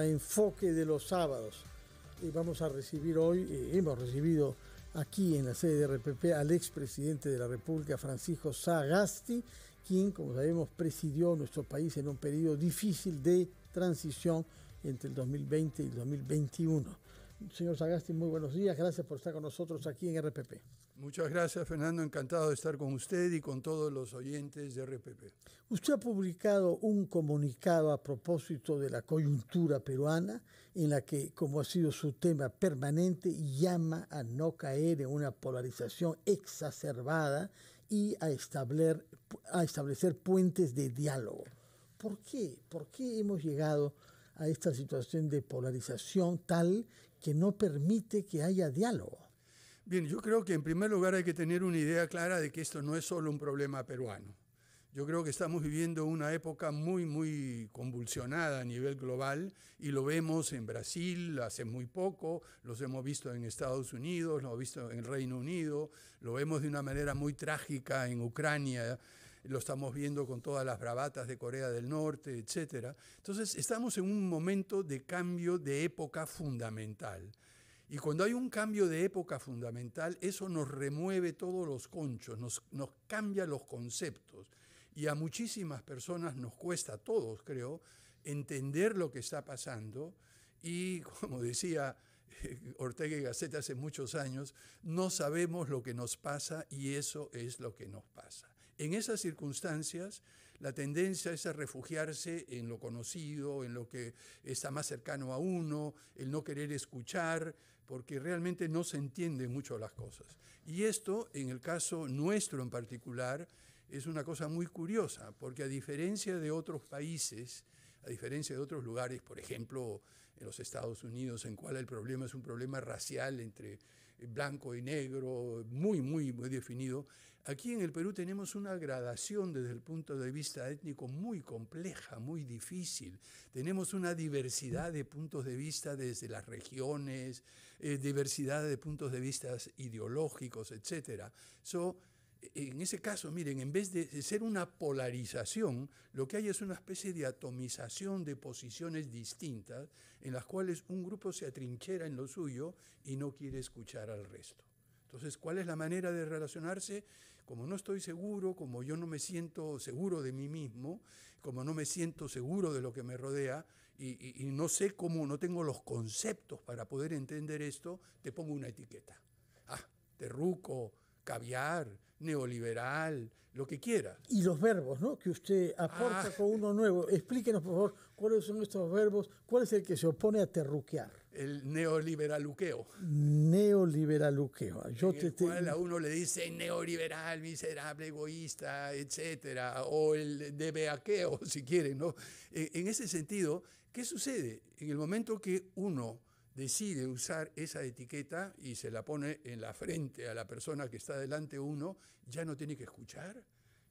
enfoque de los sábados. Y vamos a recibir hoy, hemos recibido aquí en la sede de RPP al expresidente de la República, Francisco Sagasti, quien, como sabemos, presidió nuestro país en un periodo difícil de transición entre el 2020 y el 2021. Señor Sagasti, muy buenos días, gracias por estar con nosotros aquí en RPP. Muchas gracias, Fernando. Encantado de estar con usted y con todos los oyentes de RPP. Usted ha publicado un comunicado a propósito de la coyuntura peruana, en la que, como ha sido su tema permanente, llama a no caer en una polarización exacerbada y a establecer, a establecer puentes de diálogo. ¿Por qué? ¿Por qué hemos llegado a esta situación de polarización tal que no permite que haya diálogo? Bien, yo creo que en primer lugar hay que tener una idea clara de que esto no es solo un problema peruano. Yo creo que estamos viviendo una época muy, muy convulsionada a nivel global y lo vemos en Brasil hace muy poco, los hemos visto en Estados Unidos, lo hemos visto en el Reino Unido, lo vemos de una manera muy trágica en Ucrania, lo estamos viendo con todas las bravatas de Corea del Norte, etc. Entonces estamos en un momento de cambio de época fundamental. Y cuando hay un cambio de época fundamental, eso nos remueve todos los conchos, nos, cambia los conceptos. Y a muchísimas personas nos cuesta a todos, creo, entender lo que está pasando. Y como decía eh, Ortega y Gasset hace muchos años, no sabemos lo que nos pasa y eso es lo que nos pasa. En esas circunstancias, la tendencia es a refugiarse en lo conocido, en lo que está más cercano a uno, el no querer escuchar, porque realmente no se entiende mucho las cosas. Y esto, en el caso nuestro en particular, es una cosa muy curiosa, porque a diferencia de otros países, a diferencia de otros lugares, por ejemplo, en los Estados Unidos, en cual el problema es un problema racial entre blanco y negro, muy, muy, muy definido. Aquí en el Perú tenemos una gradación desde el punto de vista étnico muy compleja, muy difícil. Tenemos una diversidad de puntos de vista desde las regiones, eh, diversidad de puntos de vista ideológicos, etc en ese caso, miren, en vez de ser una polarización, lo que hay es una especie de atomización de posiciones distintas en las cuales un grupo se atrinchera en lo suyo y no quiere escuchar al resto. Entonces, ¿cuál es la manera de relacionarse? Como no estoy seguro, como yo no me siento seguro de mí mismo, como no me siento seguro de lo que me rodea y, no sé cómo, no tengo los conceptos para poder entender esto, te pongo una etiqueta. Ah, ruco caviar, neoliberal, lo que quiera. Y los verbos, ¿no? Que usted aporta ah. con uno nuevo. Explíquenos, por favor, cuáles son estos verbos, cuál es el que se opone a terruquear. El neoliberaluqueo. Neoliberaluqueo. Yo a uno le dice neoliberal, miserable, egoísta, etcétera, o el debeaqueo, si quieren, ¿no? E, en ese sentido, ¿qué sucede? En el momento que uno decide usar esa etiqueta y se la pone en la frente a la persona que está delante uno, ya no tiene que escuchar,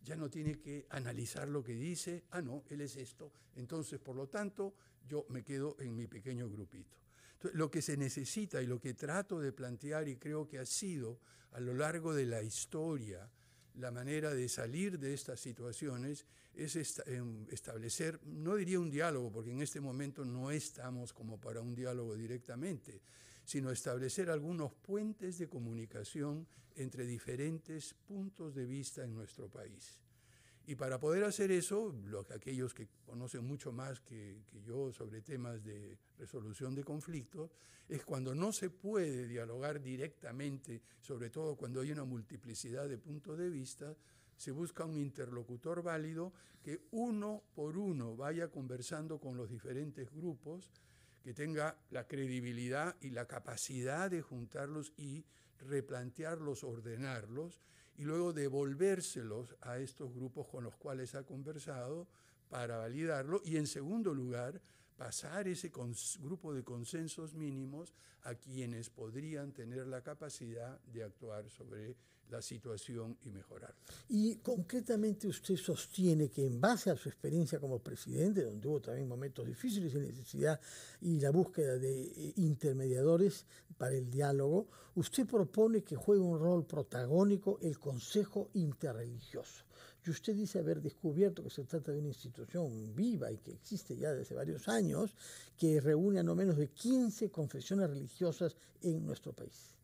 ya no tiene que analizar lo que dice, ah, no, él es esto, entonces por lo tanto yo me quedo en mi pequeño grupito. lo que se necesita y lo que trato de plantear y creo que ha sido a lo largo de la historia, la manera de salir de estas situaciones es em, establecer, no diría un diálogo, porque en este momento no estamos como para un diálogo directamente, sino establecer algunos puentes de comunicación entre diferentes puntos de vista en nuestro país. Y para poder hacer eso, lo, aquellos que conocen mucho más que, yo sobre temas de resolución de conflictos, es cuando no se puede dialogar directamente, sobre todo cuando hay una multiplicidad de puntos de vista, se busca un interlocutor válido que uno por uno vaya conversando con los diferentes grupos, que tenga la credibilidad y la capacidad de juntarlos y replantearlos, ordenarlos y luego devolvérselos a estos grupos con los cuales ha conversado para validarlo y en segundo lugar pasar ese grupo de consensos mínimos a quienes podrían tener la capacidad de actuar sobre la situación y mejorar Y concretamente usted sostiene que en base a su experiencia como presidente, donde hubo también momentos difíciles y necesidad y la búsqueda de eh, intermediadores para el diálogo, usted propone que juegue un rol protagónico el Consejo Interreligioso. Y usted dice haber descubierto que se trata de una institución viva y que existe ya desde varios años, que reúne a no menos de 15 confesiones religiosas en nuestro país.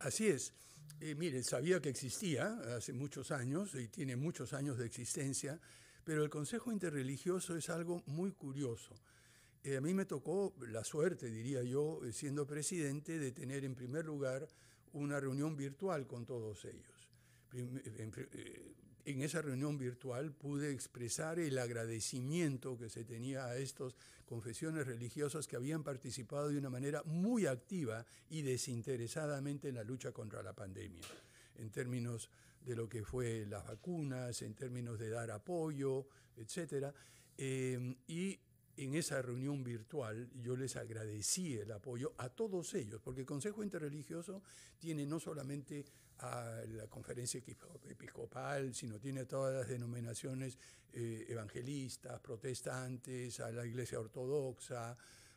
Así es. Eh, mire, sabía que existía hace muchos años y tiene muchos años de existencia, pero el Consejo Interreligioso es algo muy curioso. Eh, a mí me tocó la suerte, diría yo, eh, siendo presidente, de tener en primer lugar una reunión virtual con todos ellos en esa reunión virtual pude expresar el agradecimiento que se tenía a estas confesiones religiosas que habían participado de una manera muy activa y desinteresadamente en la lucha contra la pandemia, en términos de lo que fue las vacunas, en términos de dar apoyo, etc. Em, y en esa reunión virtual yo les agradecí el apoyo a todos ellos, porque el Consejo Interreligioso tiene no solamente a la conferencia episcopal, sino tiene todas las denominaciones eh, evangelistas, protestantes, a la iglesia ortodoxa,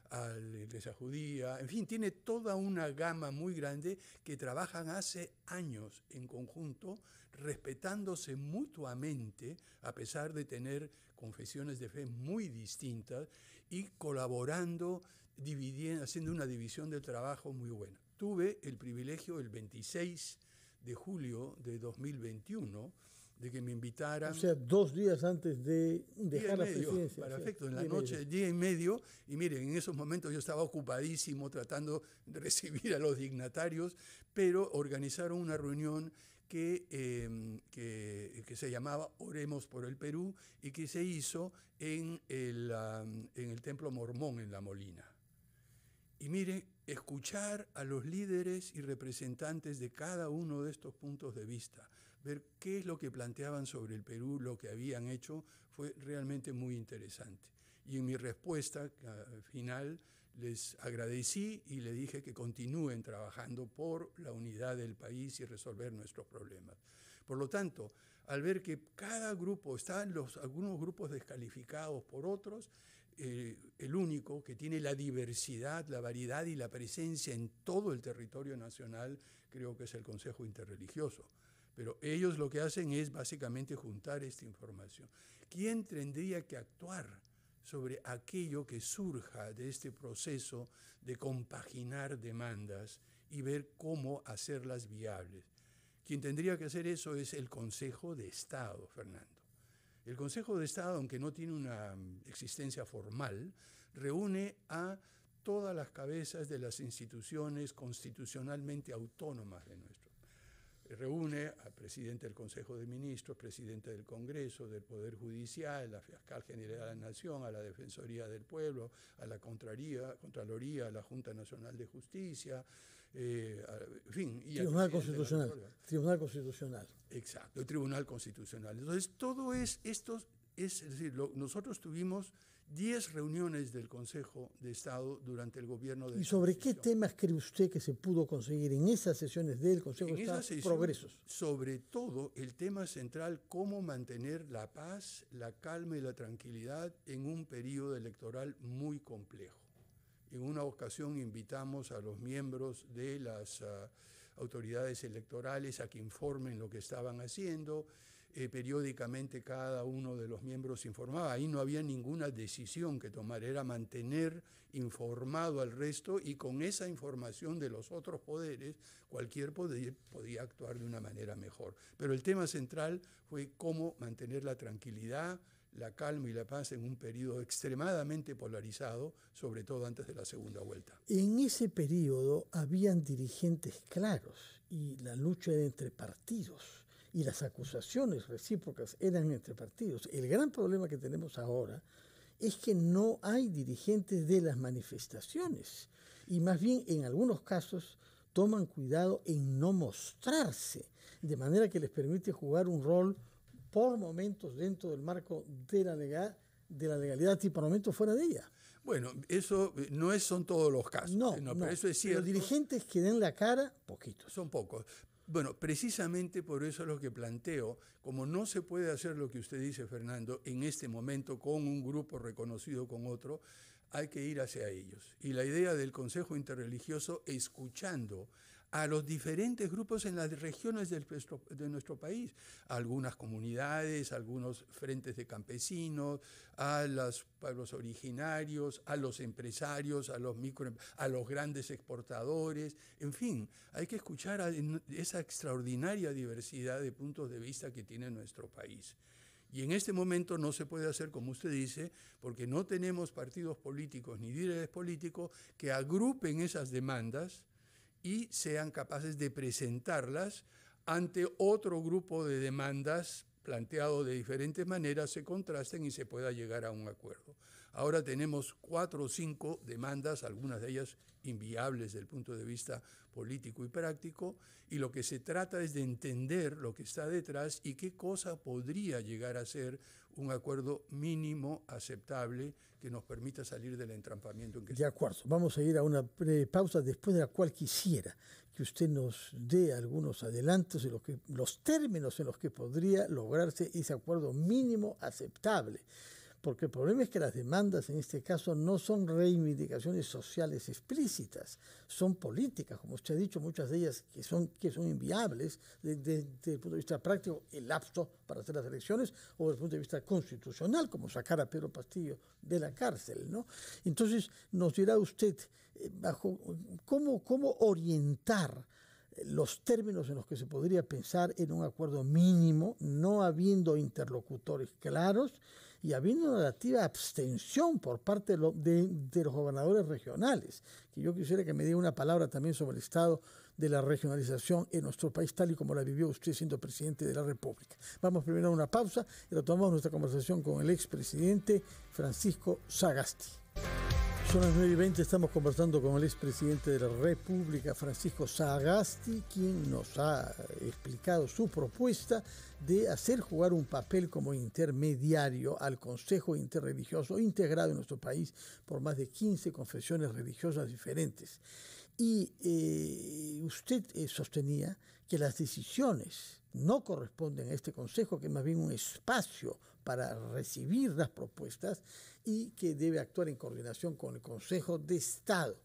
a la iglesia judía, en fin, tiene toda una gama muy grande que trabajan hace años en conjunto, respetándose mutuamente, a pesar de tener confesiones de fe muy distintas, y colaborando, dividiendo, haciendo una división del trabajo muy buena. Tuve el privilegio el 26 de julio de 2021 de que me invitaran. O sea, dos días antes de dejar la presidencia. Para o en la noche, medio. día y medio. Y miren, en esos momentos yo estaba ocupadísimo tratando de recibir a los dignatarios, pero organizaron una reunión que, em, que, se llamaba Oremos por el Perú y que se hizo en el, en el Templo Mormón en La Molina. Y miren, escuchar a los líderes y representantes de cada uno de estos puntos de vista, ver qué es lo que planteaban sobre el Perú, lo que habían hecho, fue realmente muy interesante. Y en mi respuesta final les agradecí y le dije que continúen trabajando por la unidad del país y resolver nuestros problemas. Por lo tanto, al ver que cada grupo, están los, algunos grupos descalificados por otros, eh, el único que tiene la diversidad, la variedad y la presencia en todo el territorio nacional, creo que es el Consejo Interreligioso. Pero ellos lo que hacen es básicamente juntar esta información. ¿Quién tendría que actuar sobre aquello que surja de este proceso de compaginar demandas y ver cómo hacerlas viables? Quien tendría que hacer eso es el Consejo de Estado, Fernando. El Consejo de Estado, aunque no tiene una mm, existencia formal, reúne a todas las cabezas de las instituciones constitucionalmente autónomas de nuestro reúne al presidente del Consejo de Ministros, presidente del Congreso, del Poder Judicial, la Fiscal General de la Nación, a la Defensoría del Pueblo, a la Contraría, Contraloría, a la Junta Nacional de Justicia, eh, en fin. Y Tribunal Constitucional. Tribunal Constitucional. Exacto, el Tribunal Constitucional. Entonces, todo es, estos, es, es decir, nosotros tuvimos 10 reuniones del Consejo de Estado durante el gobierno de... ¿Y sobre qué temas cree usted que se pudo conseguir en esas sesiones del Consejo de Estado? progresos. Sobre todo el tema central, cómo mantener la paz, la calma y la tranquilidad en un periodo electoral muy complejo. En una ocasión invitamos a los miembros de las ah, autoridades electorales a que informen lo que estaban haciendo, eh, periódicamente cada uno de los miembros informaba. Ahí no había ninguna decisión que tomar, era mantener informado al resto y con esa información de los otros poderes cualquier poder podía actuar de una manera mejor. Pero el tema central fue cómo mantener la tranquilidad, la calma y la paz en un periodo extremadamente polarizado, sobre todo antes de la segunda vuelta. En ese periodo habían dirigentes claros y la lucha era entre partidos y las acusaciones recíprocas eran entre partidos. El gran problema que tenemos ahora es que no hay dirigentes de las manifestaciones y más bien en algunos casos toman cuidado en no mostrarse, de manera que les permite jugar un rol por momentos dentro del marco de la legalidad, de la legalidad y por momentos fuera de ella. Bueno, eso eh, no es, son todos los casos. No, no pero eso es cierto. Los dirigentes que den la cara, poquitos. Son pocos. Bueno, precisamente por eso es lo que planteo, como no se puede hacer lo que usted dice, Fernando, en este momento con un grupo reconocido con otro, hay que ir hacia ellos. Y la idea del Consejo Interreligioso, escuchando a los diferentes grupos en las regiones de nuestro, país, a algunas comunidades, a algunos frentes de campesinos, a los pueblos originarios, a los empresarios, a los, micro, a los grandes exportadores, en fin, hay que escuchar esa extraordinaria diversidad de puntos de vista que tiene nuestro país. Y en este momento no se puede hacer como usted dice, porque no tenemos partidos políticos ni líderes políticos que agrupen esas demandas y sean capaces de presentarlas ante otro grupo de demandas planteado de diferentes maneras, se contrasten y se pueda llegar a un acuerdo. Ahora tenemos cuatro o cinco demandas, algunas de ellas inviables desde el punto de vista político y práctico, y lo que se trata es de entender lo que está detrás y qué cosa podría llegar a ser un acuerdo mínimo aceptable que nos permita salir del entrampamiento en que De acuerdo, vamos a ir a una pausa después de la cual quisiera que usted nos dé algunos adelantos de los, que, los términos en los que podría lograrse ese acuerdo mínimo aceptable porque el problema es que las demandas en este caso no son reivindicaciones sociales explícitas, son políticas, como usted ha dicho, muchas de ellas que son, que son inviables desde, el punto de vista práctico, el lapso para hacer las elecciones, o desde el punto de vista constitucional, como sacar a Pedro Pastillo de la cárcel. ¿no? Entonces, nos dirá usted eh, cómo, cómo orientar los términos en los que se podría pensar en un acuerdo mínimo, no habiendo interlocutores claros y había una relativa abstención por parte de, los gobernadores regionales, que yo quisiera que me diga una palabra también sobre el estado de la regionalización en nuestro país, tal y como la vivió usted siendo presidente de la República. Vamos primero a una pausa y retomamos nuestra conversación con el expresidente Francisco Sagasti. Son las 9 y 20, estamos conversando con el expresidente de la República, Francisco Sagasti, quien nos ha explicado su propuesta de hacer jugar un papel como intermediario al Consejo Interreligioso, integrado en nuestro país por más de 15 confesiones religiosas diferentes. Y eh, usted eh, sostenía que las decisiones no corresponden a este Consejo, que es más bien un espacio, para recibir las propuestas y que debe actuar en coordinación con el Consejo de Estado.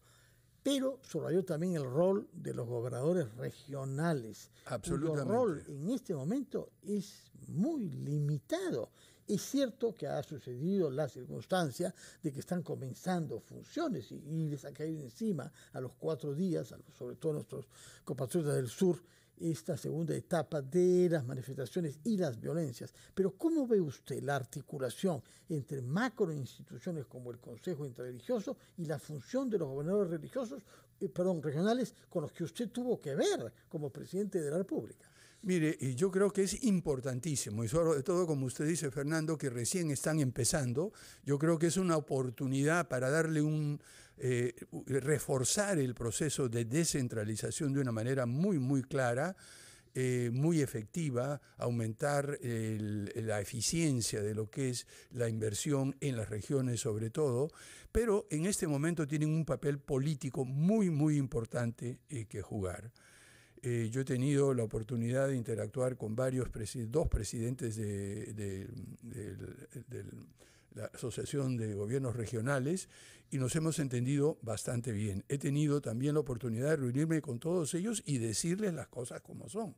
Pero subrayó también el rol de los gobernadores regionales. Absolutamente. rol en este momento es muy limitado. Es cierto que ha sucedido la circunstancia de que están comenzando funciones y, les ha caído encima a los cuatro días, sobre todo a nuestros compatriotas del sur, esta segunda etapa de las manifestaciones y las violencias. Pero ¿cómo ve usted la articulación entre macroinstituciones como el Consejo Interreligioso y la función de los gobernadores religiosos, eh, perdón, regionales, con los que usted tuvo que ver como presidente de la República? Mire, eh, yo creo que es importantísimo, y sobre todo como usted dice, Fernando, que recién están empezando, yo creo que es una oportunidad para darle un, eh, reforzar el proceso de descentralización de una manera muy, muy clara. Eh, muy efectiva, aumentar la eficiencia de lo que es la inversión en las regiones sobre todo, pero en este momento tienen un papel político muy, muy importante que jugar. Eh, yo he tenido la oportunidad de interactuar con varios dos presidentes de, la Asociación de Gobiernos Regionales y nos hemos entendido bastante bien. He tenido también la oportunidad de reunirme con todos ellos y decirles las cosas como son.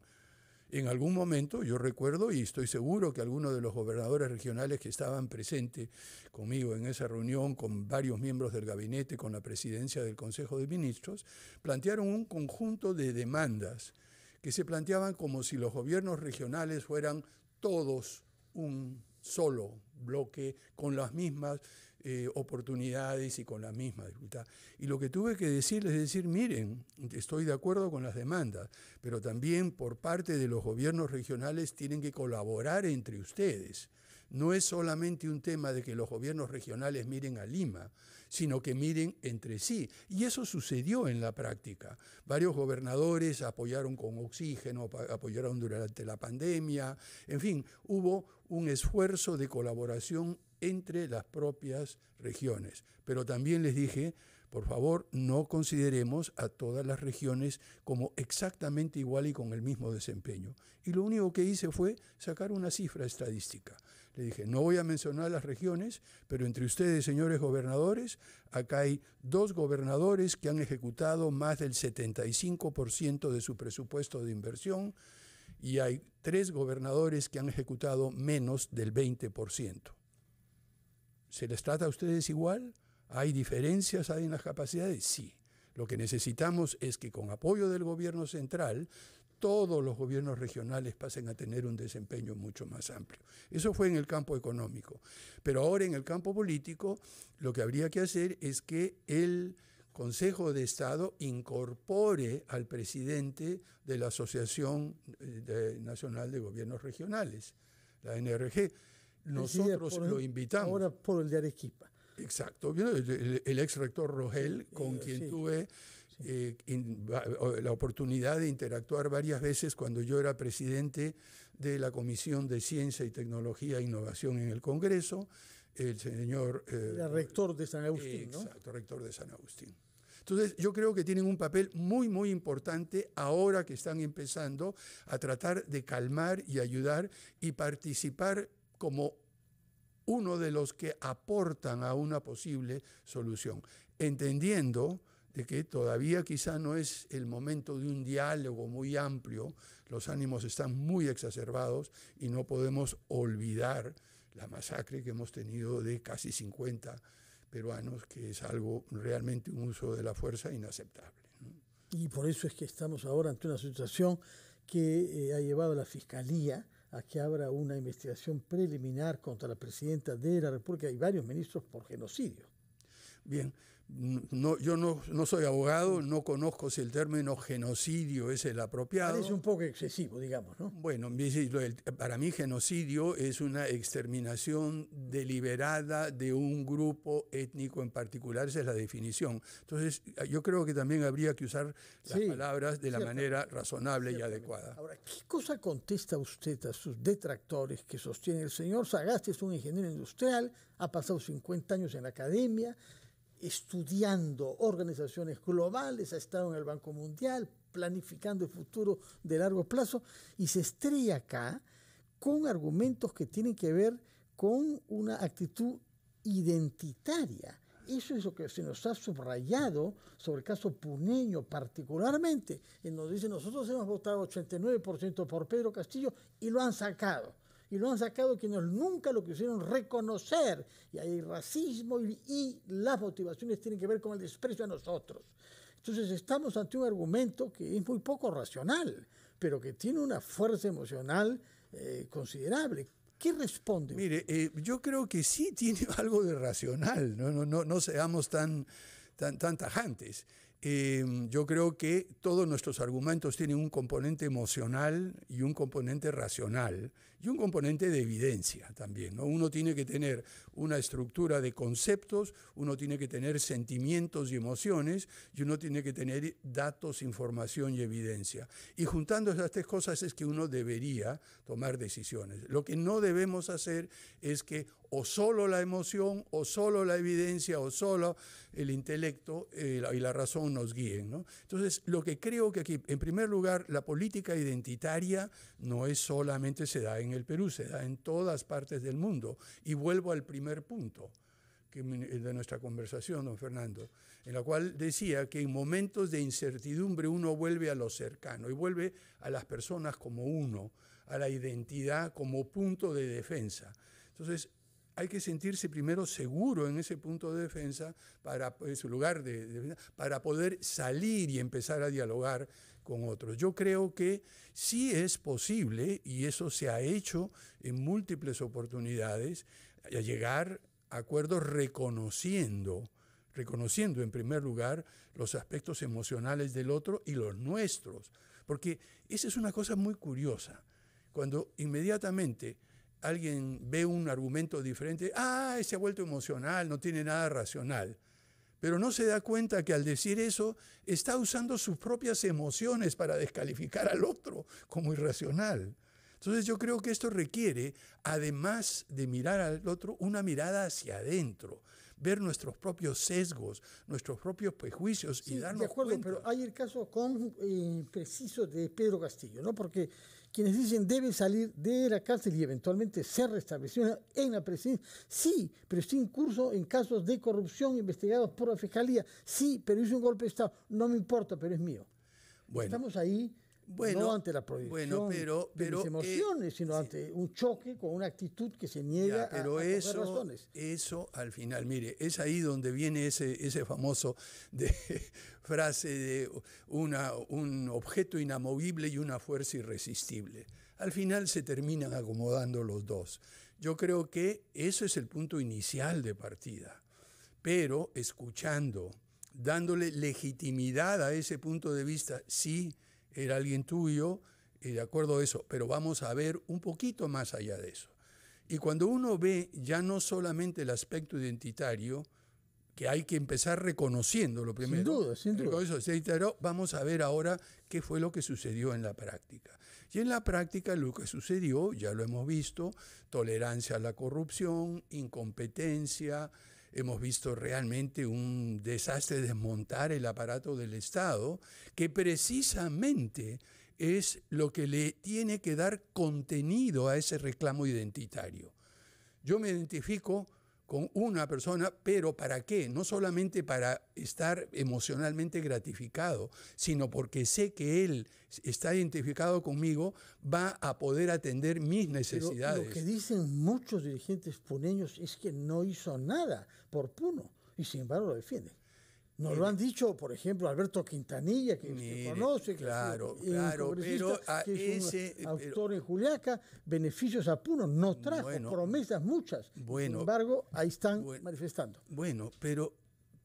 En algún momento, yo recuerdo, y estoy seguro que algunos de los gobernadores regionales que estaban presentes conmigo en esa reunión, con varios miembros del gabinete, con la presidencia del Consejo de Ministros, plantearon un conjunto de demandas que se planteaban como si los gobiernos regionales fueran todos un solo bloque con las mismas eh, oportunidades y con la misma dificultad. Y lo que tuve que decirles es decir, miren, estoy de acuerdo con las demandas, pero también por parte de los gobiernos regionales tienen que colaborar entre ustedes. No es solamente un tema de que los gobiernos regionales miren a Lima, sino que miren entre sí. Y eso sucedió en la práctica. Varios gobernadores apoyaron con oxígeno, apoyaron durante la pandemia, en fin, hubo un esfuerzo de colaboración entre las propias regiones. Pero también les dije, por favor, no consideremos a todas las regiones como exactamente igual y con el mismo desempeño. Y lo único que hice fue sacar una cifra estadística. Le dije, no voy a mencionar las regiones, pero entre ustedes, señores gobernadores, acá hay dos gobernadores que han ejecutado más del 75% de su presupuesto de inversión y hay tres gobernadores que han ejecutado menos del 20%. ¿Se les trata a ustedes igual? ¿Hay diferencias ahí en las capacidades? Sí. Lo que necesitamos es que con apoyo del gobierno central todos los gobiernos regionales pasen a tener un desempeño mucho más amplio. Eso fue en el campo económico. Pero ahora en el campo político lo que habría que hacer es que el Consejo de Estado incorpore al presidente de la Asociación eh, Nacional de Gobiernos Regionales, la NRG nosotros lo invitamos. Ahora por el de Arequipa. Exacto. El, ex rector Rogel, con eh, quien tuve eh, la oportunidad de interactuar varias veces cuando yo era presidente de la Comisión de Ciencia y Tecnología e Innovación en el Congreso, el señor... Eh, rector de San Agustín, ¿no? Exacto, rector de San Agustín. Entonces, yo creo que tienen un papel muy, muy importante ahora que están empezando a tratar de calmar y ayudar y participar como uno de los que aportan a una posible solución, entendiendo de que todavía quizá no es el momento de un diálogo muy amplio, los ánimos están muy exacerbados y no podemos olvidar la masacre que hemos tenido de casi 50 peruanos, que es algo realmente un uso de la fuerza inaceptable. Y por eso es que estamos ahora ante una situación que eh, ha llevado a la Fiscalía a que abra una investigación preliminar contra la presidenta de la República y varios ministros por genocidio. Bien, no, yo no, no, soy abogado, no conozco si el término genocidio es el apropiado. Parece un poco excesivo, digamos, ¿no? Bueno, para mí genocidio es una exterminación deliberada de un grupo étnico en particular, esa es la definición. Entonces, yo creo que también habría que usar las palabras de la manera razonable y adecuada. Ahora, ¿qué cosa contesta usted a sus detractores que sostiene el señor sagaste es un ingeniero industrial, ha pasado 50 años en la academia? estudiando organizaciones globales, ha estado en el Banco Mundial, planificando el futuro de largo plazo y se estrella acá con argumentos que tienen que ver con una actitud identitaria. Eso es lo que se nos ha subrayado sobre el caso puneño particularmente, en nos dice nosotros hemos votado 89% por Pedro Castillo y lo han sacado y lo han sacado quienes nunca lo quisieron reconocer. Y hay racismo y, las motivaciones tienen que ver con el desprecio a nosotros. Entonces estamos ante un argumento que es muy poco racional, pero que tiene una fuerza emocional eh, considerable. ¿Qué responde? Mire, eh, yo creo que sí tiene algo de racional, no, no, no, seamos tan, tan tajantes. Em, yo creo que todos nuestros argumentos tienen un componente emocional y un componente racional y un componente de evidencia también. ¿no? Uno tiene que tener una estructura de conceptos, uno tiene que tener sentimientos y emociones y uno tiene que tener datos, información y evidencia. Y juntando esas tres cosas es que uno debería tomar decisiones. Lo que no debemos hacer es que o solo la emoción, o solo la evidencia, o solo el intelecto eh, y la razón nos guíen. ¿no? Entonces, lo que creo que aquí, en primer lugar, la política identitaria no es solamente se da en el Perú, se da en todas partes del mundo. Y vuelvo al primer punto que, de nuestra conversación, don Fernando, en la cual decía que en momentos de incertidumbre uno vuelve a lo cercano y vuelve a las personas como uno, a la identidad como punto de defensa. Entonces, hay que sentirse primero seguro en ese punto de defensa, para, en su lugar de, para poder salir y empezar a dialogar con otros. Yo creo que sí es posible, y eso se ha hecho en múltiples oportunidades, eh, llegar a acuerdos reconociendo reconociendo en primer lugar los aspectos emocionales del otro y los nuestros. Porque esa es una cosa muy curiosa. Cuando inmediatamente alguien ve un argumento diferente, ah, se ha vuelto emocional, no tiene nada racional. Pero no se da cuenta que al decir eso está usando sus propias emociones para descalificar al otro como irracional. Entonces yo creo que esto requiere, además de mirar al otro, una mirada hacia adentro, ver nuestros propios sesgos, nuestros propios prejuicios y darnos cuenta. De acuerdo, pero hay el caso con, eh, preciso de Pedro Castillo, ¿no? Porque quienes dicen debe salir de la cárcel y eventualmente ser restablecido en la presidencia. Sí, pero está curso en casos de corrupción investigados por la Fiscalía. Sí, pero hizo un golpe de Estado. No me importa, pero es mío. Estamos ahí no ante la proyección bueno, pero, de eh, emociones, sino ante un choque con una actitud que se niega pero a, las eso, razones. Eso al final, mire, es ahí donde viene ese, ese famoso frase de una, un objeto inamovible y una fuerza irresistible. Al final se terminan acomodando los dos. Yo creo que eso es el punto inicial de partida, pero escuchando, dándole legitimidad a ese punto de vista, sí era alguien tuyo, y de acuerdo a eso, pero vamos a ver un poquito más allá de eso. Y cuando uno ve ya no solamente el aspecto identitario, que hay que empezar reconociendo lo primero. Sin duda, sin duda. Eso, vamos a ver ahora qué fue lo que sucedió en la práctica. Y en la práctica lo que sucedió, ya lo hemos visto, tolerancia a la corrupción, incompetencia, hemos visto realmente un desastre desmontar el aparato del Estado, que precisamente es lo que le tiene que dar contenido a ese reclamo identitario. Yo me identifico con una persona, pero ¿para qué? No solamente para estar emocionalmente gratificado, sino porque sé que él está identificado conmigo, va a poder atender mis necesidades. lo que dicen muchos dirigentes puneños es que no hizo nada por Puno y sin embargo lo defienden. Nos lo han dicho, por ejemplo, Alberto Quintanilla, que conoce, claro, que claro, pero ese, un eh, autor en Juliaca, beneficios a Puno, no trajo promesas muchas. Sin embargo, ahí están manifestando. Bueno, pero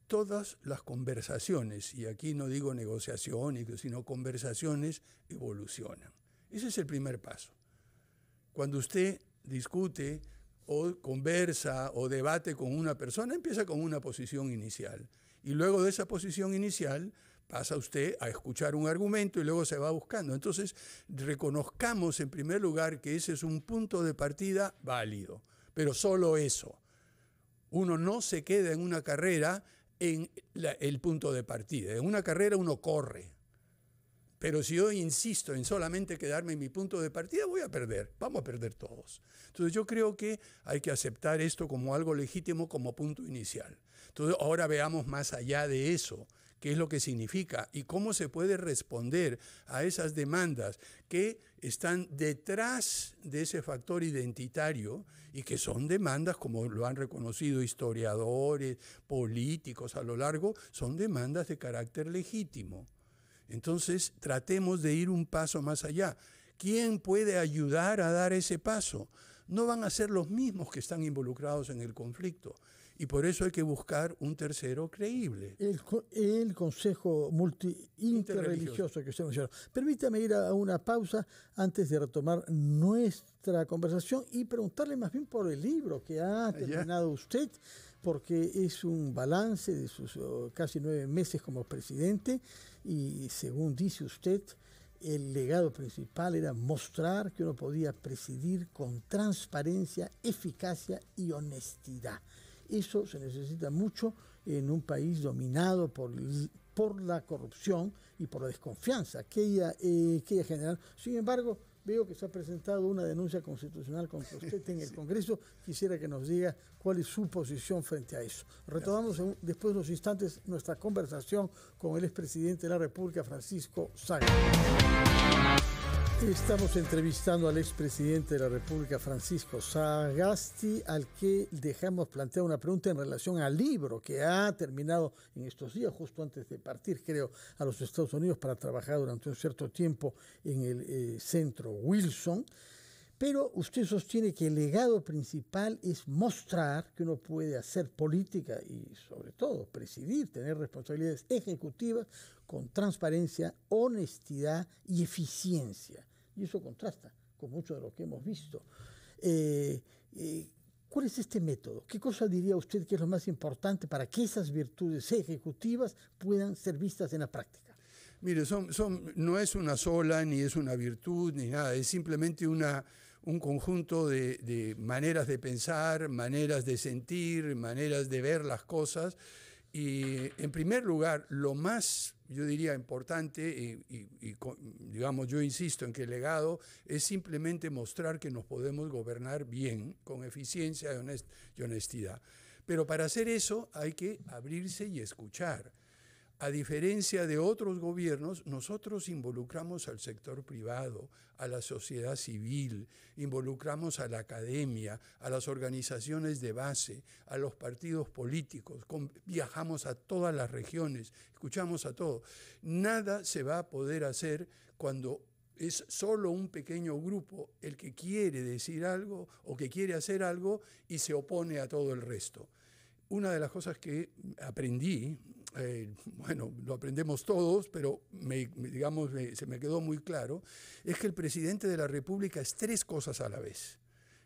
todas las conversaciones, y aquí no digo negociaciones, sino conversaciones, evolucionan. Ese es el primer paso. Cuando usted discute o conversa o debate con una persona, empieza con una posición inicial. Y luego de esa posición inicial pasa usted a escuchar un argumento y luego se va buscando. Entonces, reconozcamos en primer lugar que ese es un punto de partida válido, pero solo eso. Uno no se queda en una carrera en el punto de partida. En una carrera uno corre, pero si yo insisto en solamente quedarme en mi punto de partida, voy a perder, vamos a perder todos. Entonces yo creo que hay que aceptar esto como algo legítimo, como punto inicial. Entonces ahora veamos más allá de eso, qué es lo que significa y cómo se puede responder a esas demandas que están detrás de ese factor identitario y que son demandas, como lo han reconocido historiadores, políticos a lo largo, son demandas de carácter legítimo. Entonces tratemos de ir un paso más allá. ¿Quién puede ayudar a dar ese paso? No van a ser los mismos que están involucrados en el conflicto. Y por eso hay que buscar un tercero creíble. El, Consejo Interreligioso que usted mencionó. Permítame ir a una pausa antes de retomar nuestra conversación y preguntarle más bien por el libro que ha terminado usted porque es un balance de sus eh, casi nueve meses como presidente y según dice usted, el legado principal era mostrar que uno podía presidir con transparencia, eficacia y honestidad. Eso se necesita mucho en un país dominado por, por la corrupción y por la desconfianza que ella, eh, que ella genera. Sin embargo, Veo que se ha presentado una denuncia constitucional contra usted en el Congreso. Quisiera que nos diga cuál es su posición frente a eso. Retomamos después de unos instantes nuestra conversación con el expresidente de la República, Francisco Sáenz. Estamos entrevistando al expresidente de la República, Francisco Sagasti, al que dejamos plantear una pregunta en relación al libro que ha terminado en estos días, justo antes de partir, creo, a los Estados Unidos para trabajar durante un cierto tiempo en el eh, centro Wilson. Pero usted sostiene que el legado principal es mostrar que uno puede hacer política y sobre todo presidir, tener responsabilidades ejecutivas con transparencia, honestidad y eficiencia. Y eso contrasta con mucho de lo que hemos visto. Eh, eh, ¿Cuál es este método? ¿Qué cosa diría usted que es lo más importante para que esas virtudes ejecutivas puedan ser vistas en la práctica? Mire, son, no es una sola, ni es una virtud, ni nada, es simplemente una, un conjunto de, maneras de pensar, maneras de sentir, maneras de ver las cosas. Y en primer lugar, lo más, yo diría, importante, y, digamos, yo insisto en que el legado es simplemente mostrar que nos podemos gobernar bien, con eficiencia y honestidad. Pero para hacer eso hay que abrirse y escuchar a diferencia de otros gobiernos, nosotros involucramos al sector privado, a la sociedad civil, involucramos a la academia, a las organizaciones de base, a los partidos políticos, viajamos a todas las regiones, escuchamos a todos. Nada se va a poder hacer cuando es solo un pequeño grupo el que quiere decir algo o que quiere hacer algo y se opone a todo el resto. Una de las cosas que aprendí eh, bueno, lo aprendemos todos, pero digamos, se me quedó muy claro, es que el presidente de la República es tres cosas a la vez.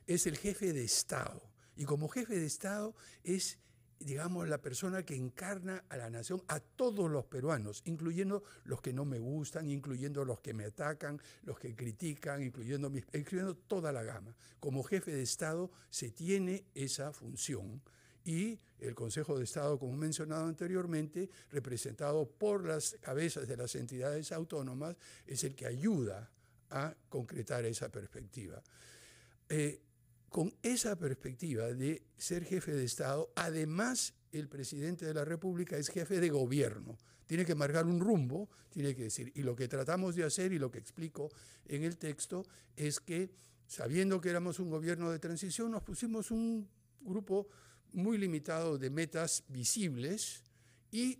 Es el jefe de Estado. Y como jefe de Estado es digamos, la persona que encarna a la nación, a todos los peruanos, incluyendo los que no me gustan, incluyendo los que me atacan, los que critican, incluyendo, incluyendo toda la gama. Como jefe de Estado se tiene esa función y el Consejo de Estado, como mencionado anteriormente, representado por las cabezas de las entidades autónomas, es el que ayuda a concretar esa perspectiva. Eh, con esa perspectiva de ser jefe de Estado, además el presidente de la República es jefe de gobierno, tiene que marcar un rumbo, tiene que decir, y lo que tratamos de hacer y lo que explico en el texto es que, sabiendo que éramos un gobierno de transición, nos pusimos un grupo muy limitado de metas visibles y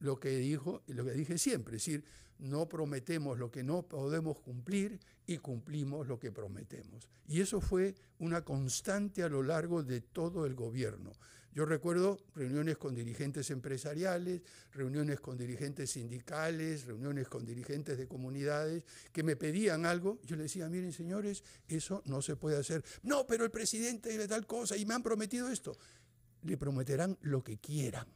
lo que dijo lo que dije siempre, es decir, no prometemos lo que no podemos cumplir y cumplimos lo que prometemos. Y eso fue una constante a lo largo de todo el gobierno. Yo recuerdo reuniones con dirigentes empresariales, reuniones con dirigentes sindicales, reuniones con dirigentes de comunidades que me pedían algo, yo les decía, "Miren, señores, eso no se puede hacer." "No, pero el presidente de tal cosa y me han prometido esto." le prometerán lo que quieran,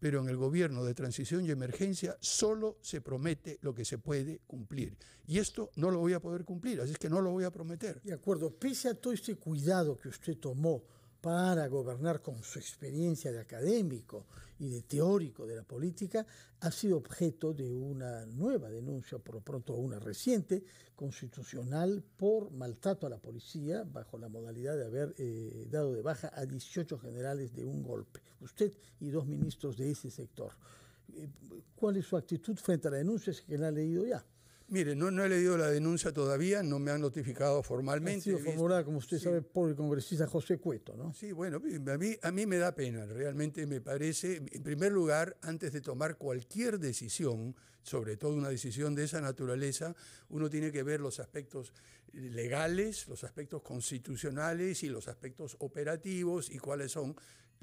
pero en el gobierno de transición y emergencia solo se promete lo que se puede cumplir. Y esto no lo voy a poder cumplir, así es que no lo voy a prometer. De acuerdo, pese a todo este cuidado que usted tomó para gobernar con su experiencia de académico y de teórico de la política, ha sido objeto de una nueva denuncia, por lo pronto una reciente, constitucional por maltrato a la policía bajo la modalidad de haber eh, dado de baja a 18 generales de un golpe, usted y dos ministros de ese sector. Eh, ¿Cuál es su actitud frente a la denuncia? Es que la ha leído ya. Mire, no, he leído la denuncia todavía, no me han notificado formalmente. Ha sido formulada, como usted sabe, por el congresista José Cueto, ¿no? Sí, bueno, a mí me da pena, realmente me parece, en primer lugar, antes de tomar cualquier decisión, sobre todo una decisión de esa naturaleza, uno tiene que ver los aspectos legales, los aspectos constitucionales y los aspectos operativos y cuáles son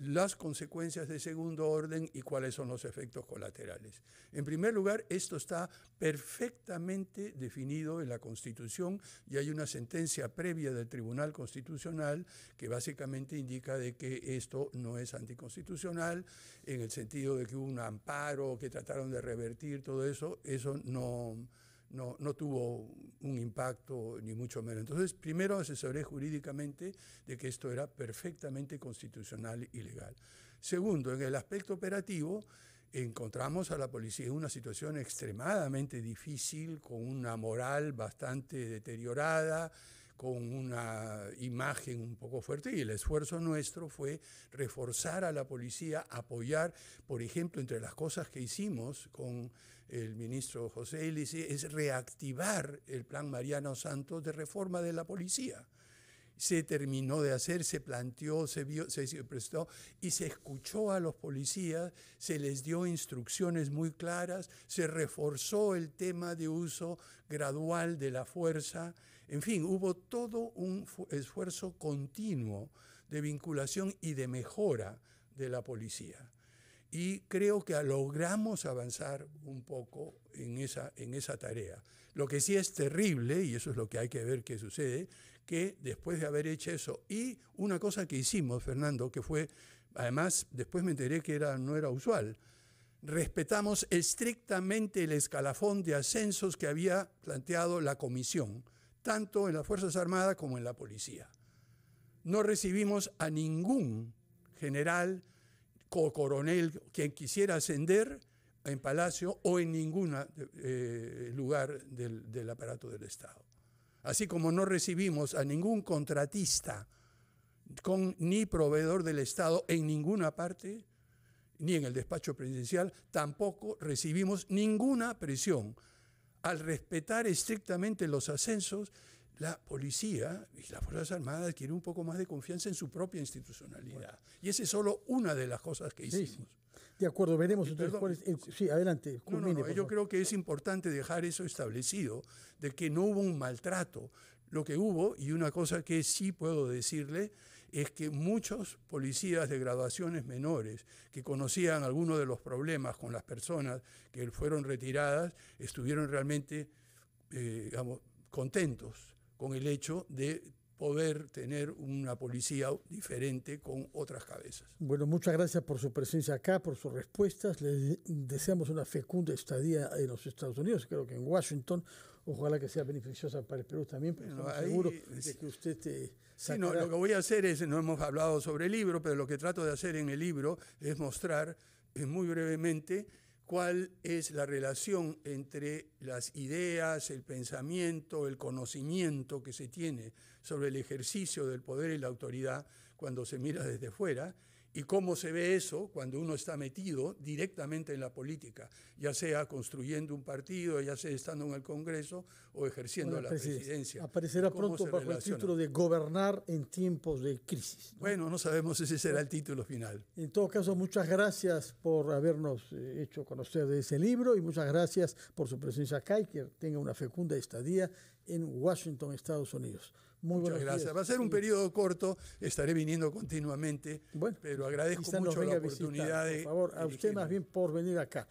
las consecuencias de segundo orden y cuáles son los efectos colaterales. En primer lugar, esto está perfectamente definido en la Constitución y hay una sentencia previa del Tribunal Constitucional que básicamente indica de que esto no es anticonstitucional en el sentido de que hubo un amparo, que trataron de revertir todo eso, eso no no, tuvo un impacto ni mucho menos. Entonces, primero asesoré jurídicamente de que esto era perfectamente constitucional y legal. Segundo, en el aspecto operativo, encontramos a la policía en una situación extremadamente difícil, con una moral bastante deteriorada, con una imagen un poco fuerte, y el esfuerzo nuestro fue reforzar a la policía, apoyar, por ejemplo, entre las cosas que hicimos con el ministro José es reactivar el plan Mariano Santos de reforma de la policía. Se terminó de hacer, se planteó, se, se prestó y se escuchó a los policías, se les dio instrucciones muy claras, se reforzó el tema de uso gradual de la fuerza, en fin, hubo todo un esfuerzo continuo de vinculación y de mejora de la policía y creo que logramos avanzar un poco en esa, en esa tarea. Lo que sí es terrible, y eso es lo que hay que ver que sucede, que después de haber hecho eso, y una cosa que hicimos, Fernando, que fue, además, después me enteré que era, no era usual, respetamos estrictamente el escalafón de ascensos que había planteado la comisión, tanto en las Fuerzas Armadas como en la policía. No recibimos a ningún general, coronel, quien quisiera ascender en Palacio o en ningún eh, lugar del, aparato del Estado. Así como no recibimos a ningún contratista con, ni proveedor del Estado en ninguna parte, ni en el despacho presidencial, tampoco recibimos ninguna presión. Al respetar estrictamente los ascensos, la policía y las Fuerzas Armadas quiere un poco más de confianza en su propia institucionalidad. Y esa es solo una de las cosas que hicimos. De acuerdo, veremos sí, adelante. Yo creo que es importante dejar eso establecido, de que no hubo un maltrato. Lo que hubo, y una cosa que sí puedo decirle, es que muchos policías de graduaciones menores que conocían algunos de los problemas con las personas que fueron retiradas, estuvieron realmente, eh, digamos, contentos con el hecho de poder tener una policía diferente con otras cabezas. Bueno, muchas gracias por su presencia acá, por sus respuestas. Les deseamos una fecunda estadía en los Estados Unidos, creo que en Washington. Ojalá que sea beneficiosa para el Perú también, pero seguro que usted eh, Sí, no, lo que voy a hacer es, no hemos hablado sobre el libro, pero lo que trato de hacer en el libro es mostrar eh, muy brevemente cuál es la relación entre las ideas, el pensamiento, el conocimiento que se tiene sobre el ejercicio del poder y la autoridad cuando se mira desde fuera ¿Y cómo se ve eso cuando uno está metido directamente en la política, ya sea construyendo un partido, ya sea estando en el Congreso o ejerciendo la pues presidencia? Aparecerá pronto bajo el título de gobernar en tiempos de crisis. Bueno, no sabemos si ese será el título final. En todo caso, muchas gracias por habernos eh, hecho conocer de ese libro y muchas gracias por su presencia acá y que tenga una fecunda estadía en Washington, Estados Unidos. Muchas gracias. Va a ser un periodo corto, estaré viniendo continuamente, pero agradezco mucho la oportunidad favor, a usted más bien por venir acá.